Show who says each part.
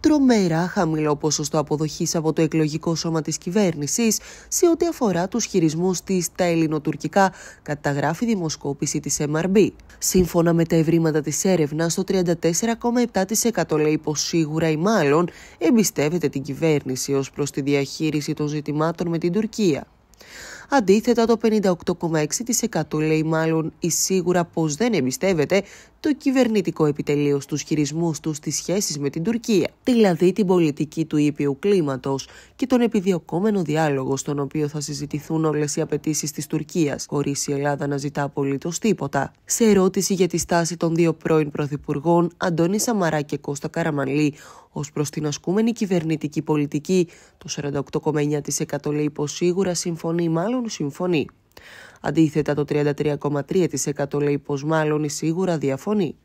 Speaker 1: τρομερά χαμηλό ποσοστό αποδοχής από το εκλογικό σώμα της κυβέρνησης σε ό,τι αφορά τους χειρισμούς της στα ελληνοτουρκικά, καταγράφει δημοσκόπηση της MRB. Σύμφωνα με τα ευρήματα της έρευνας, το 34,7% λέει πως σίγουρα ή μάλλον εμπιστεύεται την κυβέρνηση ως προς τη διαχείριση των ζητημάτων με την Τουρκία. Αντίθετα, το 58,6% λέει μάλλον ή σίγουρα πως δεν εμπιστεύεται το κυβερνητικό επιτελείο στους χειρισμούς τους στις σχέσεις με την Τουρκία, δηλαδή την πολιτική του ήπιου κλίματος και τον επιδιωκόμενο διάλογο στον οποίο θα συζητηθούν όλες οι απαιτήσεις της Τουρκίας, χωρίς η Ελλάδα να ζητά απολύτως τίποτα. Σε ερώτηση για τη στάση των δύο πρώην πρωθυπουργών, Αντώνη Σαμαρά και Κώστα Καραμαλή Ως προς την ασκούμενη κυβερνητική πολιτική, το 48,9% λέει πως σίγουρα συμφωνεί μάλλον μάλλον συμφωνεί. Αντίθετα, το 33,3% λέει πως μάλλον ή σίγουρα διαφωνεί.